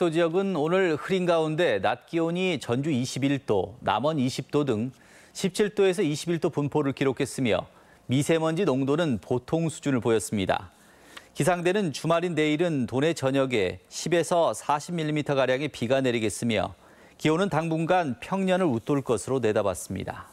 경상도 지역은 오늘 흐린 가운데 낮 기온이 전주 21도, 남원 20도 등 17도에서 21도 분포를 기록했으며 미세먼지 농도는 보통 수준을 보였습니다. 기상대는 주말인 내일은 도내 전역에 10에서 40mm가량의 비가 내리겠으며 기온은 당분간 평년을 웃돌 것으로 내다봤습니다.